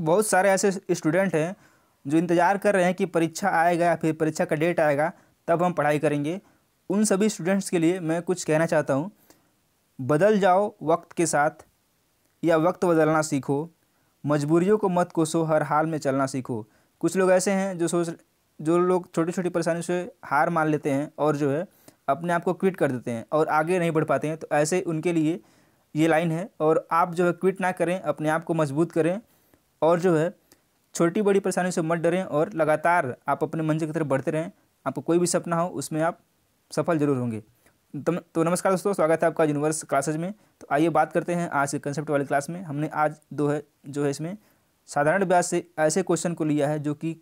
बहुत सारे ऐसे स्टूडेंट हैं जो इंतज़ार कर रहे हैं कि परीक्षा आएगा या फिर परीक्षा का डेट आएगा तब हम पढ़ाई करेंगे उन सभी स्टूडेंट्स के लिए मैं कुछ कहना चाहता हूँ बदल जाओ वक्त के साथ या वक्त बदलना सीखो मजबूरियों को मत कोसो हर हाल में चलना सीखो कुछ लोग ऐसे हैं जो सोच जो लोग छोटी छोटी परेशानियों से हार मान लेते हैं और जो है अपने आप को क्विट कर देते हैं और आगे नहीं बढ़ पाते हैं तो ऐसे उनके लिए ये लाइन है और आप जो है क्विट ना करें अपने आप को मजबूत करें और जो है छोटी बड़ी परेशानी से मत डरें और लगातार आप अपने मंजिल की तरफ बढ़ते रहें आपको कोई भी सपना हो उसमें आप सफल जरूर होंगे तो नमस्कार दोस्तों स्वागत है आपका यूनिवर्स क्लासेज में तो आइए बात करते हैं आज के कंसेप्ट वाली क्लास में हमने आज दो है जो है इसमें साधारण ब्याज से ऐसे क्वेश्चन को लिया है जो कि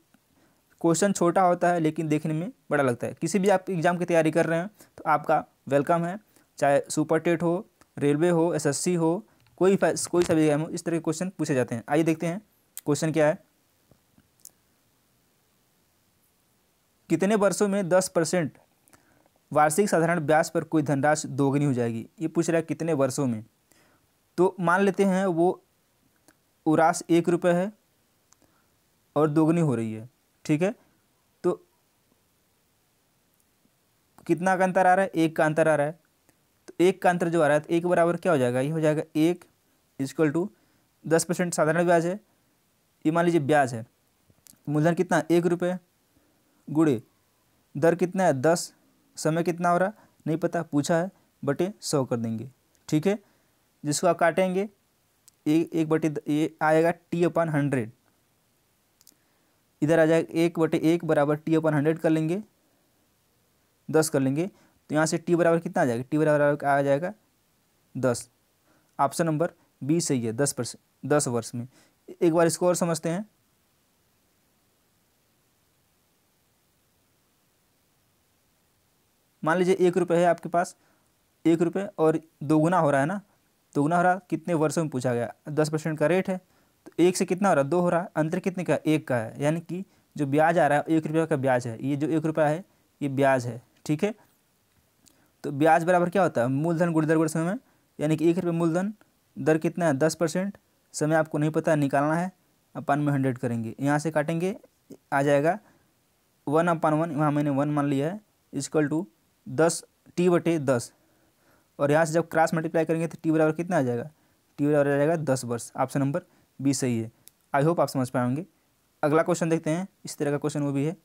क्वेश्चन छोटा होता है लेकिन देखने में बड़ा लगता है किसी भी आप एग्ज़ाम की तैयारी कर रहे हैं तो आपका वेलकम है चाहे सुपर टेट हो रेलवे हो एसएससी हो कोई कोई सा भी एग्जाम हो इस तरह के क्वेश्चन पूछे जाते हैं आइए देखते हैं क्वेश्चन क्या है कितने वर्षों में दस परसेंट वार्षिक साधारण ब्याज पर कोई धनराशि दोगुनी हो जाएगी ये पूछ रहा है कितने वर्षों में तो मान लेते हैं वो उरास एक रुपये है और दोगुनी हो रही है ठीक है तो कितना का अंतर आ रहा है एक का अंतर आ रहा है एक का अंतर जो आ रहा है तो एक बराबर क्या हो जाएगा ये हो जाएगा एक इजक्वल टू दस परसेंट साधारण ब्याज है ये मान लीजिए ब्याज है तो मूलधन कितना एक रुपये गुड़े दर कितना है दस समय कितना हो रहा नहीं पता पूछा है बटे सौ कर देंगे ठीक है जिसको आप काटेंगे एक एक बटे ये आएगा टी अपन हंड्रेड इधर आ जाएगा एक बटे एक बराबर टी अपन हंड्रेड कर लेंगे दस कर लेंगे तो यहाँ से टी बराबर कितना आ जाएगा टी बराबर आ जाएगा दस ऑप्शन नंबर बी सही है दस परसेंट दस वर्ष में एक बार इसको और समझते हैं मान लीजिए एक रुपये है आपके पास एक रुपये और दोगुना हो रहा है ना दोगुना हो रहा कितने वर्षों में पूछा गया दस परसेंट का रेट है तो एक से कितना हो रहा है दो हो रहा है अंतर कितने का एक का है यानी कि जो ब्याज आ रहा है एक रुपये का ब्याज है ये जो एक रुपया है ये ब्याज है ठीक है तो ब्याज बराबर क्या होता है मूलधन गुड़ी दर गुड़ समय में यानी कि एक रुपये मूलधन दर कितना है दस परसेंट समय आपको नहीं पता निकालना है अपान में हंड्रेड करेंगे यहाँ से काटेंगे आ जाएगा वन अपान वन वहाँ मैंने वन मान लिया है इजकल टू दस टी बटे दस और यहाँ से जब क्रॉस मल्टीप्लाई करेंगे तो टी बराबर कितना आ जाएगा टी बराबर आ जाएगा दस वर्ष ऑप्शन नंबर बी सही है आई होप आप समझ पाएंगे अगला क्वेश्चन देखते हैं इस तरह का क्वेश्चन वो भी है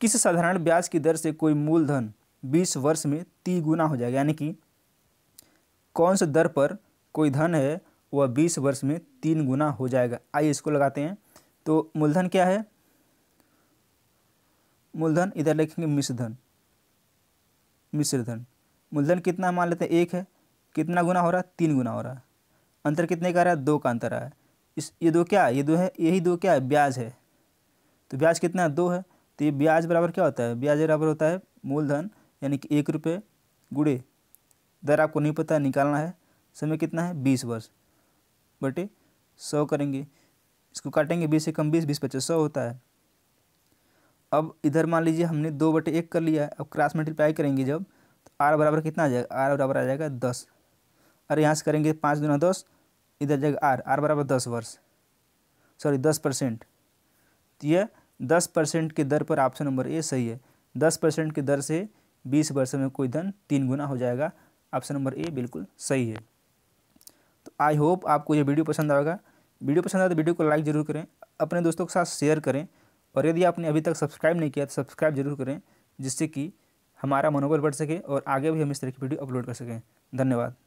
किस साधारण ब्याज की दर से कोई मूलधन बीस वर्ष में गुना हो जाएगा यानी कि कौन से दर पर कोई धन है वह बीस वर्ष में तीन गुना हो जाएगा आइए इसको लगाते हैं तो मूलधन क्या है मूलधन इधर लिखेंगे मिश्रधन मिश्रधन मूलधन कितना मान लेते हैं एक है कितना गुना हो रहा है तीन गुना हो रहा है अंतर कितने का आ रहा है दो का अंतर आया इस ये दो क्या ये दो है यही दो क्या है ब्याज है तो ब्याज कितना है दो है तो ये ब्याज बराबर क्या होता है ब्याज बराबर होता है मूलधन यानी कि एक रुपये गुड़े दर आपको नहीं पता निकालना है समय कितना है बीस वर्ष बटे सौ करेंगे इसको काटेंगे बीस से कम बीस बीस पच्चीस सौ होता है अब इधर मान लीजिए हमने दो बटे एक कर लिया है अब क्रास मल्टीप्लाई करेंगे जब तो आर बराबर कितना आ जाएगा आर बराबर आ जाएगा दस और यहाँ से करेंगे पाँच गुना दस इधर जाएगा आर आर बराबर दस वर्ष सॉरी दस परसेंट तो यह दस परसेंट की दर पर ऑप्शन नंबर ए सही है दस परसेंट की दर से बीस वर्षों में कोई धन तीन गुना हो जाएगा ऑप्शन नंबर ए बिल्कुल सही है तो आई होप आपको ये वीडियो पसंद आएगा वीडियो पसंद आए तो वीडियो को लाइक जरूर करें अपने दोस्तों के साथ शेयर करें और यदि आपने अभी तक सब्सक्राइब नहीं किया तो सब्सक्राइब जरूर करें जिससे कि हमारा मनोबल बढ़ सके और आगे भी हम इस तरह की वीडियो अपलोड कर सकें धन्यवाद